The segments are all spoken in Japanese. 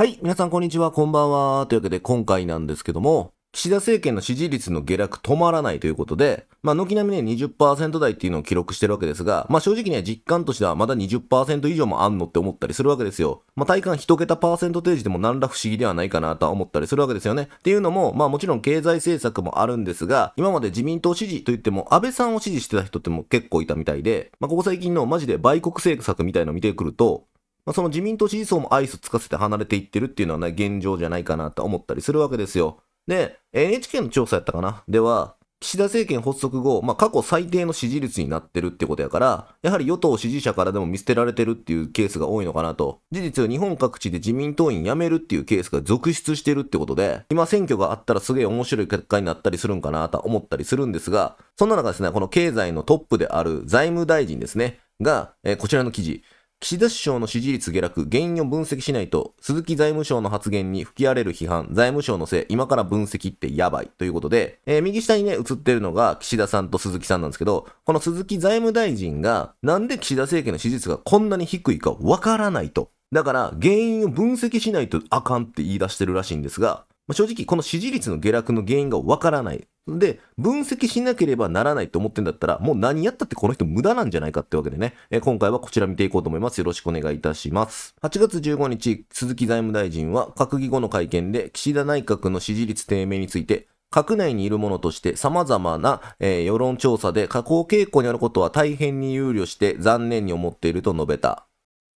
はい、皆さんこんにちは、こんばんは。というわけで今回なんですけども、岸田政権の支持率の下落止まらないということで、まあ、軒並みね20%台っていうのを記録してるわけですが、まあ、正直ね、実感としてはまだ20%以上もあんのって思ったりするわけですよ。まあ、体感1桁パーセント定時でも何ら不思議ではないかなとは思ったりするわけですよね。っていうのも、まあ、もちろん経済政策もあるんですが、今まで自民党支持といっても安倍さんを支持してた人っても結構いたみたいで、まあ、ここ最近のマジで売国政策みたいの見てくると、まあ、その自民党支持層もアイスつかせて離れていってるっていうのはね、現状じゃないかなと思ったりするわけですよ。で、NHK の調査やったかなでは、岸田政権発足後、まあ、過去最低の支持率になってるってことやから、やはり与党支持者からでも見捨てられてるっていうケースが多いのかなと。事実、日本各地で自民党員辞めるっていうケースが続出してるってことで、今選挙があったらすげえ面白い結果になったりするんかなと思ったりするんですが、そんな中ですね、この経済のトップである財務大臣ですね、が、えー、こちらの記事、岸田首相の支持率下落、原因を分析しないと、鈴木財務省の発言に吹き荒れる批判、財務省のせい、今から分析ってやばいということで、えー、右下にね、映ってるのが岸田さんと鈴木さんなんですけど、この鈴木財務大臣が、なんで岸田政権の支持率がこんなに低いかわからないと。だから、原因を分析しないとあかんって言い出してるらしいんですが、まあ、正直この支持率の下落の原因がわからない。で、分析しなければならないと思ってんだったら、もう何やったってこの人無駄なんじゃないかってわけでね、え今回はこちら見ていこうと思います。よろしくお願いいたします。8月15日、鈴木財務大臣は閣議後の会見で、岸田内閣の支持率低迷について、閣内にいる者として様々な、えー、世論調査で下降傾向にあることは大変に憂慮して残念に思っていると述べた。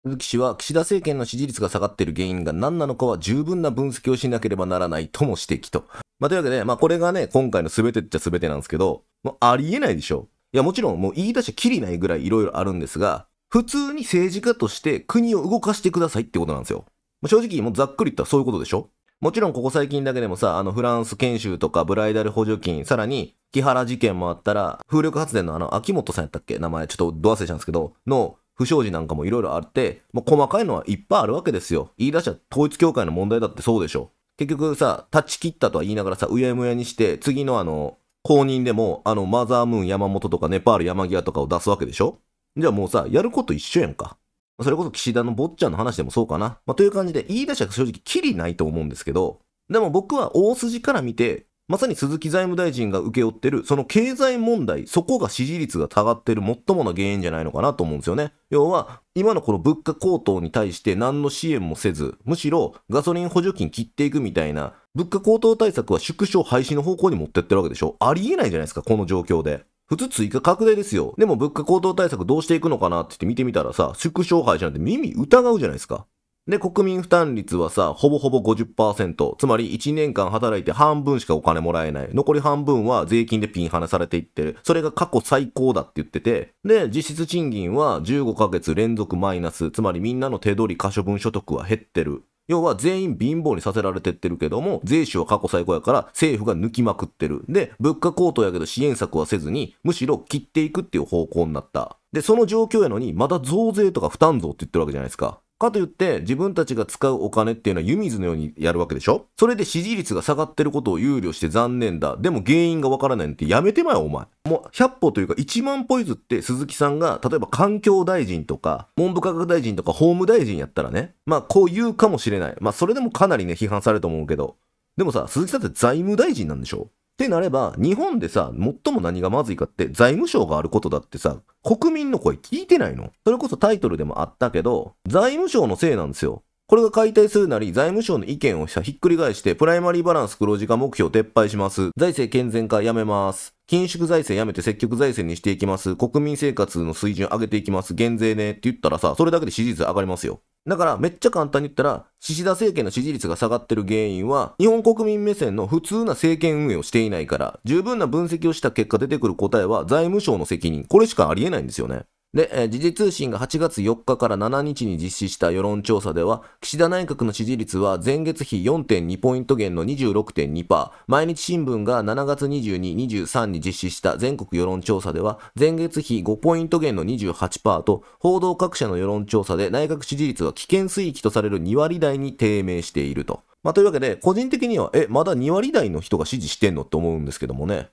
鈴木氏は岸田政権の支持率が下がっている原因が何なのかは十分な分析をしなければならないとも指摘と。まあ、というわけで、まあ、これがね、今回の全てっちゃ全てなんですけど、もうありえないでしょ。いや、もちろんもう言い出しゃきりないぐらい色々あるんですが、普通に政治家として国を動かしてくださいってことなんですよ。正直、もうざっくり言ったらそういうことでしょもちろんここ最近だけでもさ、あのフランス研修とかブライダル補助金、さらに木原事件もあったら、風力発電のあの秋元さんやったっけ名前ちょっとど忘れしたんですけど、の不祥事なんかもいろいろあって、もう細かいのはいっぱいあるわけですよ。言い出しゃ統一協会の問題だってそうでしょ。結局さ、断ち切ったとは言いながらさ、うやむやにして、次のあの、公認でも、あの、マザームーン山本とかネパール山際とかを出すわけでしょじゃあもうさ、やること一緒やんか。それこそ岸田の坊ちゃんの話でもそうかな。まあ、という感じで、言い出しは正直きりないと思うんですけど、でも僕は大筋から見て、まさに鈴木財務大臣が請け負ってる、その経済問題、そこが支持率が下がってる最もな原因じゃないのかなと思うんですよね。要は、今のこの物価高騰に対して何の支援もせず、むしろガソリン補助金切っていくみたいな、物価高騰対策は縮小廃止の方向に持ってってるわけでしょありえないじゃないですか、この状況で。普通追加拡大ですよ。でも物価高騰対策どうしていくのかなって言って見てみたらさ、縮小廃止なんて耳疑うじゃないですか。で、国民負担率はさ、ほぼほぼ50%。つまり1年間働いて半分しかお金もらえない。残り半分は税金でピン離されていってる。それが過去最高だって言ってて。で、実質賃金は15ヶ月連続マイナス。つまりみんなの手取り可処分所得は減ってる。要は全員貧乏にさせられてってるけども、税収は過去最高やから政府が抜きまくってる。で、物価高騰やけど支援策はせずに、むしろ切っていくっていう方向になった。で、その状況やのに、まだ増税とか負担増って言ってるわけじゃないですか。かといって自分たちが使うお金っていうのは湯水のようにやるわけでしょそれで支持率が下がってることを憂慮して残念だ。でも原因がわからないんってやめてまよ、お前。もう100歩というか1万歩譲って鈴木さんが例えば環境大臣とか文部科学大臣とか法務大臣やったらね、まあこう言うかもしれない。まあそれでもかなりね批判されると思うけど。でもさ、鈴木さんって財務大臣なんでしょってなれば、日本でさ、最も何がまずいかって、財務省があることだってさ、国民の声聞いてないのそれこそタイトルでもあったけど、財務省のせいなんですよ。これが解体するなり、財務省の意見をひっくり返して、プライマリーバランス黒字化目標撤廃します。財政健全化やめます。緊縮財政やめて積極財政にしていきます。国民生活の水準上げていきます。減税ね。って言ったらさ、それだけで支持率上がりますよ。だから、めっちゃ簡単に言ったら、岸田政権の支持率が下がってる原因は、日本国民目線の普通な政権運営をしていないから、十分な分析をした結果出てくる答えは財務省の責任。これしかありえないんですよね。で、えー、時事通信が8月4日から7日に実施した世論調査では、岸田内閣の支持率は前月比4.2ポイント減の26.2%、毎日新聞が7月22、23に実施した全国世論調査では、前月比5ポイント減の28%と、報道各社の世論調査で内閣支持率は危険水域とされる2割台に低迷していると。まあ、というわけで、個人的には、え、まだ2割台の人が支持してんのって思うんですけどもね。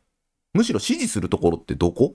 むしろ支持するところってどこ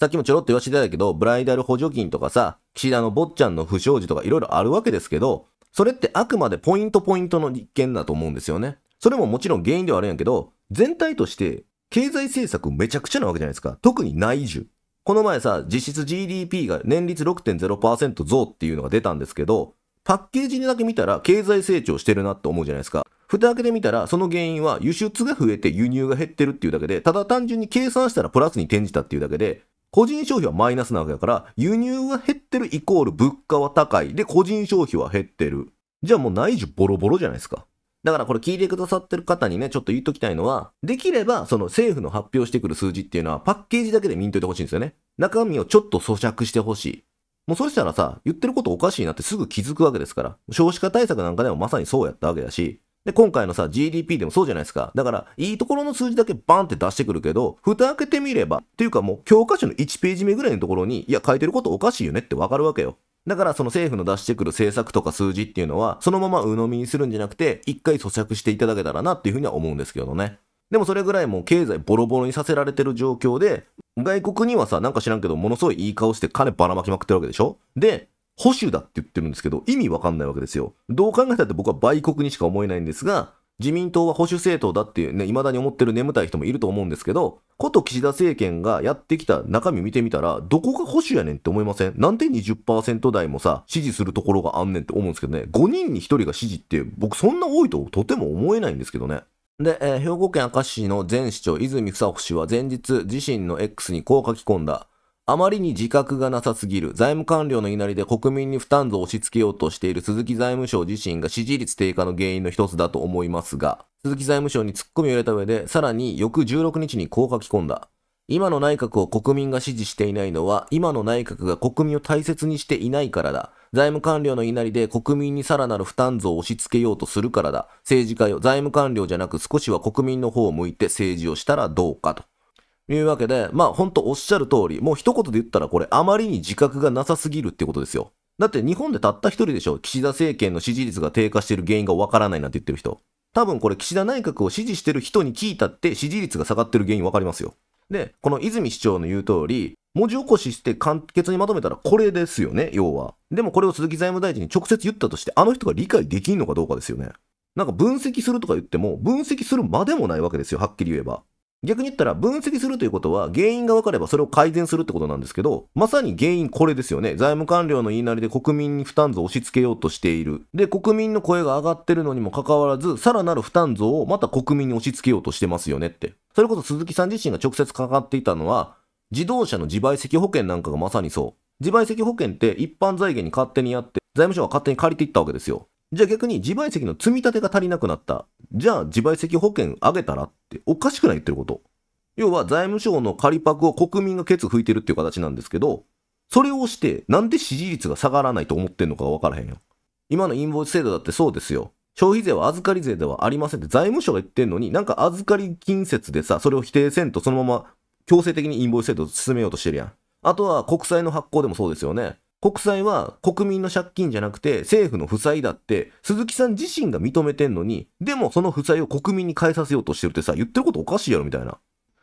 さっきもちょろっと言わせていただいたけど、ブライダル補助金とかさ、岸田の坊ちゃんの不祥事とかいろいろあるわけですけど、それってあくまでポイントポイントの一件だと思うんですよね。それももちろん原因ではあるんやけど、全体として経済政策めちゃくちゃなわけじゃないですか。特に内需。この前さ、実質 GDP が年率6.0%増っていうのが出たんですけど、パッケージにだけ見たら経済成長してるなって思うじゃないですか。蓋開けてみたら、その原因は輸出が増えて輸入が減ってるっていうだけで、ただ単純に計算したらプラスに転じたっていうだけで、個人消費はマイナスなわけだから、輸入が減ってるイコール物価は高い。で、個人消費は減ってる。じゃあもう内需ボロボロじゃないですか。だからこれ聞いてくださってる方にね、ちょっと言っときたいのは、できればその政府の発表してくる数字っていうのはパッケージだけで見んといてほしいんですよね。中身をちょっと咀嚼してほしい。もうそしたらさ、言ってることおかしいなってすぐ気づくわけですから。少子化対策なんかでもまさにそうやったわけだし、で、今回のさ、GDP でもそうじゃないですか。だから、いいところの数字だけバンって出してくるけど、蓋開けてみれば、っていうかもう、教科書の1ページ目ぐらいのところに、いや、書いてることおかしいよねってわかるわけよ。だからその政府の出してくる政策とか数字っていうのは、そのまま鵜呑みにするんじゃなくて、一回咀嚼していただけたらなっていうふうには思うんですけどね。でもそれぐらいもう経済ボロボロにさせられてる状況で、外国にはさ、なんか知らんけど、ものすごいいい顔して金ばらまきまくってるわけでしょで、保守だって言ってるんですけど、意味わかんないわけですよ。どう考えたって僕は売国にしか思えないんですが、自民党は保守政党だっていうね、未だに思ってる眠たい人もいると思うんですけど、こと岸田政権がやってきた中身見てみたら、どこが保守やねんって思いませんなんで20%台もさ、支持するところがあんねんって思うんですけどね、5人に1人が支持って、僕そんな多いととても思えないんですけどね。で、えー、兵庫県明石市の前市長、泉房穂氏は前日、自身の X にこう書き込んだ。あまりに自覚がなさすぎる、財務官僚のいなりで国民に負担増を押し付けようとしている鈴木財務省自身が支持率低下の原因の一つだと思いますが、鈴木財務省に突っ込みを入れた上で、さらに翌16日にこう書き込んだ。今の内閣を国民が支持していないのは、今の内閣が国民を大切にしていないからだ。財務官僚のいなりで国民にさらなる負担増を押し付けようとするからだ。政治家よ、財務官僚じゃなく少しは国民の方を向いて政治をしたらどうかと。いうわけで、まあほんとおっしゃる通り、もう一言で言ったらこれあまりに自覚がなさすぎるってことですよ。だって日本でたった一人でしょ岸田政権の支持率が低下してる原因がわからないなんて言ってる人。多分これ岸田内閣を支持してる人に聞いたって支持率が下がってる原因わかりますよ。で、この泉市長の言う通り、文字起こしして簡潔にまとめたらこれですよね、要は。でもこれを鈴木財務大臣に直接言ったとして、あの人が理解できんのかどうかですよね。なんか分析するとか言っても、分析するまでもないわけですよ、はっきり言えば。逆に言ったら分析するということは原因が分かればそれを改善するってことなんですけど、まさに原因これですよね。財務官僚の言いなりで国民に負担増を押し付けようとしている。で、国民の声が上がってるのにもかかわらず、さらなる負担増をまた国民に押し付けようとしてますよねって。それこそ鈴木さん自身が直接かかっていたのは、自動車の自賠責保険なんかがまさにそう。自賠責保険って一般財源に勝手にやって、財務省が勝手に借りていったわけですよ。じゃあ逆に自賠責の積み立てが足りなくなった。じゃあ自賠責保険上げたらっておかしくない言ってること。要は財務省の仮パクを国民がケツ吹いてるっていう形なんですけど、それをしてなんで支持率が下がらないと思ってんのかがわからへんよ。今のインボイス制度だってそうですよ。消費税は預かり税ではありませんって財務省が言ってんのに、なんか預かり金説でさ、それを否定せんとそのまま強制的にインボイス制度を進めようとしてるやん。あとは国債の発行でもそうですよね。国債は国民の借金じゃなくて政府の負債だって鈴木さん自身が認めてんのに、でもその負債を国民に返させようとしてるってさ、言ってることおかしいやろみたいな。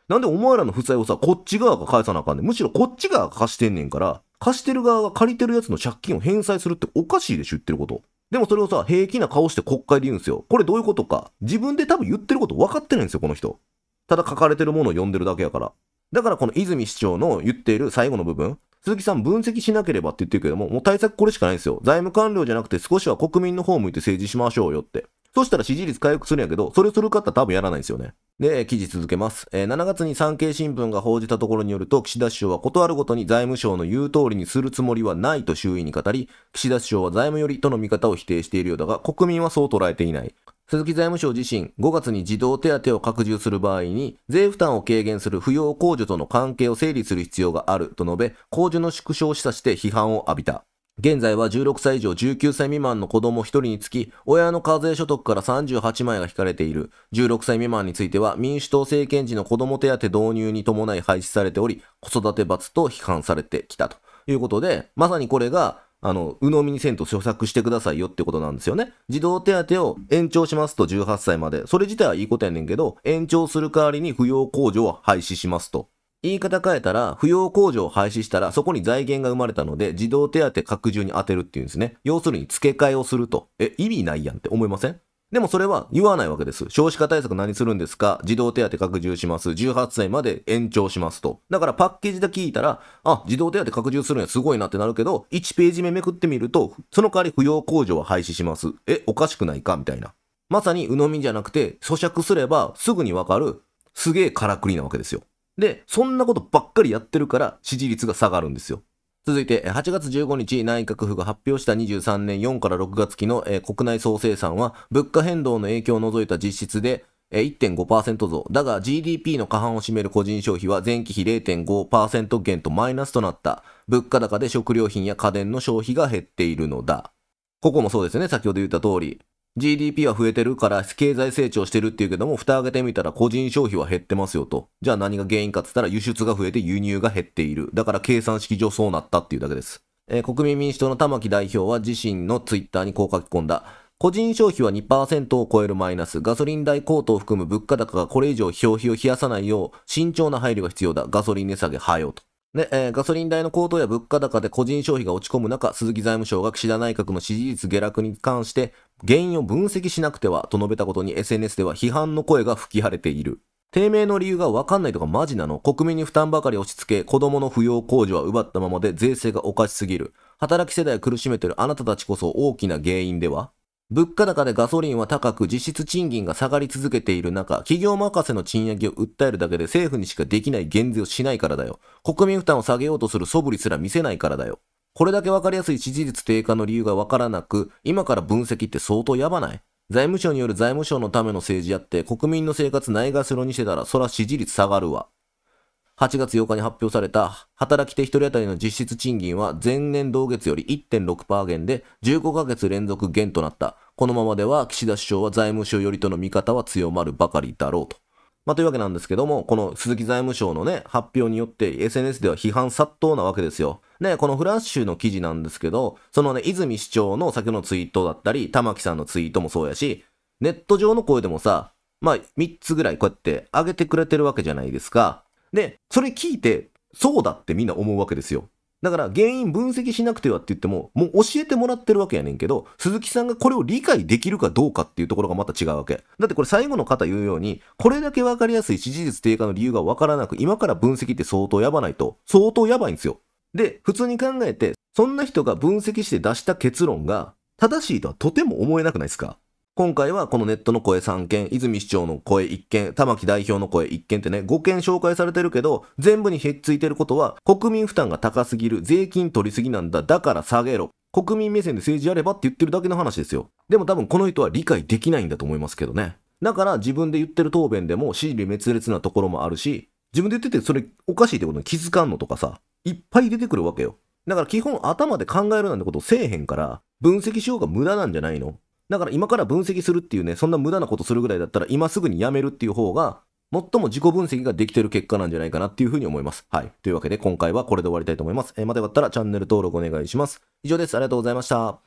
なんでお前らの負債をさ、こっち側が返さなあかんねん。むしろこっち側が貸してんねんから、貸してる側が借りてるやつの借金を返済するっておかしいでしょ、言ってること。でもそれをさ、平気な顔して国会で言うんですよ。これどういうことか。自分で多分言ってること分かってないんですよ、この人。ただ書かれてるものを読んでるだけやから。だからこの泉市長の言っている最後の部分、鈴木さん分析しなければって言ってるけども、もう対策これしかないんですよ。財務官僚じゃなくて少しは国民の方向いて政治しましょうよって。そしたら支持率回復するんやけど、それする方多分やらないんですよね。で、記事続けます。えー、7月に産経新聞が報じたところによると、岸田首相は断あるごとに財務省の言う通りにするつもりはないと周囲に語り、岸田首相は財務よりとの見方を否定しているようだが、国民はそう捉えていない。鈴木財務省自身、5月に児童手当を拡充する場合に、税負担を軽減する扶養控除との関係を整理する必要があると述べ、控除の縮小を示唆して批判を浴びた。現在は16歳以上19歳未満の子供1人につき、親の課税所得から38万円が引かれている。16歳未満については、民主党政権時の子供手当導入に伴い廃止されており、子育て罰と批判されてきたということで、まさにこれが、あの、鵜呑みにせんと著作してくださいよってことなんですよね。児童手当を延長しますと18歳まで。それ自体はいいことやねんけど、延長する代わりに扶養控除を廃止しますと。言い方変えたら、扶養控除を廃止したら、そこに財源が生まれたので、児童手当拡充に充てるっていうんですね。要するに付け替えをすると。え、意味ないやんって思いませんでもそれは言わないわけです。少子化対策何するんですか児童手当拡充します。18歳まで延長しますと。だからパッケージで聞いたら、あ、児童手当拡充するにはすごいなってなるけど、1ページ目めくってみると、その代わり扶養控除は廃止します。え、おかしくないかみたいな。まさに鵜呑みじゃなくて、咀嚼すればすぐにわかる、すげえからくりなわけですよ。で、そんなことばっかりやってるから支持率が下がるんですよ。続いて、8月15日、内閣府が発表した23年4から6月期の、国内総生産は、物価変動の影響を除いた実質で、ー、1.5%増。だが GDP の過半を占める個人消費は前期比0.5%減とマイナスとなった。物価高で食料品や家電の消費が減っているのだ。ここもそうですね。先ほど言った通り。GDP は増えてるから経済成長してるって言うけども、蓋開けてみたら個人消費は減ってますよと。じゃあ何が原因かって言ったら輸出が増えて輸入が減っている。だから計算式上そうなったっていうだけです。えー、国民民主党の玉木代表は自身のツイッターにこう書き込んだ。個人消費は2%を超えるマイナス、ガソリン代高騰を含む物価高がこれ以上消費を冷やさないよう慎重な配慮が必要だ。ガソリン値下げはよと。ね、えー、ガソリン代の高騰や物価高で個人消費が落ち込む中、鈴木財務省が岸田内閣の支持率下落に関して、原因を分析しなくてはと述べたことに SNS では批判の声が吹き荒れている。低迷の理由がわかんないとかマジなの国民に負担ばかり押し付け、子供の扶養控除は奪ったままで税制がおかしすぎる。働き世代を苦しめてるあなたたちこそ大きな原因では物価高でガソリンは高く、実質賃金が下がり続けている中、企業任せの賃上げを訴えるだけで政府にしかできない減税をしないからだよ。国民負担を下げようとする素振りすら見せないからだよ。これだけわかりやすい支持率低下の理由がわからなく、今から分析って相当やばない財務省による財務省のための政治やって、国民の生活ないがしろにしてたら、そら支持率下がるわ。8月8日に発表された働き手1人当たりの実質賃金は前年同月より1.6%減で15ヶ月連続減となった。このままでは岸田首相は財務省寄りとの見方は強まるばかりだろうと。まあ、というわけなんですけども、この鈴木財務省のね、発表によって SNS では批判殺到なわけですよ。ね、このフラッシュの記事なんですけど、そのね、泉市長の先のツイートだったり、玉木さんのツイートもそうやし、ネット上の声でもさ、まあ、3つぐらいこうやって上げてくれてるわけじゃないですか。で、それ聞いて、そうだってみんな思うわけですよ。だから原因分析しなくてはって言っても、もう教えてもらってるわけやねんけど、鈴木さんがこれを理解できるかどうかっていうところがまた違うわけ。だってこれ最後の方言うように、これだけわかりやすい支持率低下の理由がわからなく、今から分析って相当やばないと、相当やばいんですよ。で、普通に考えて、そんな人が分析して出した結論が正しいとはとても思えなくないですか今回はこのネットの声3件、泉市長の声1件、玉木代表の声1件ってね、5件紹介されてるけど、全部にひっついてることは、国民負担が高すぎる、税金取りすぎなんだ、だから下げろ。国民目線で政治やればって言ってるだけの話ですよ。でも多分この人は理解できないんだと思いますけどね。だから自分で言ってる答弁でも支離滅裂なところもあるし、自分で言っててそれおかしいってことに気づかんのとかさ、いっぱい出てくるわけよ。だから基本頭で考えるなんてことせえへんから、分析しようが無駄なんじゃないのだから今から分析するっていうね、そんな無駄なことするぐらいだったら、今すぐにやめるっていう方が、最も自己分析ができてる結果なんじゃないかなっていうふうに思います。はい。というわけで今回はこれで終わりたいと思います。えー、またよかったらチャンネル登録お願いします。以上です。ありがとうございました。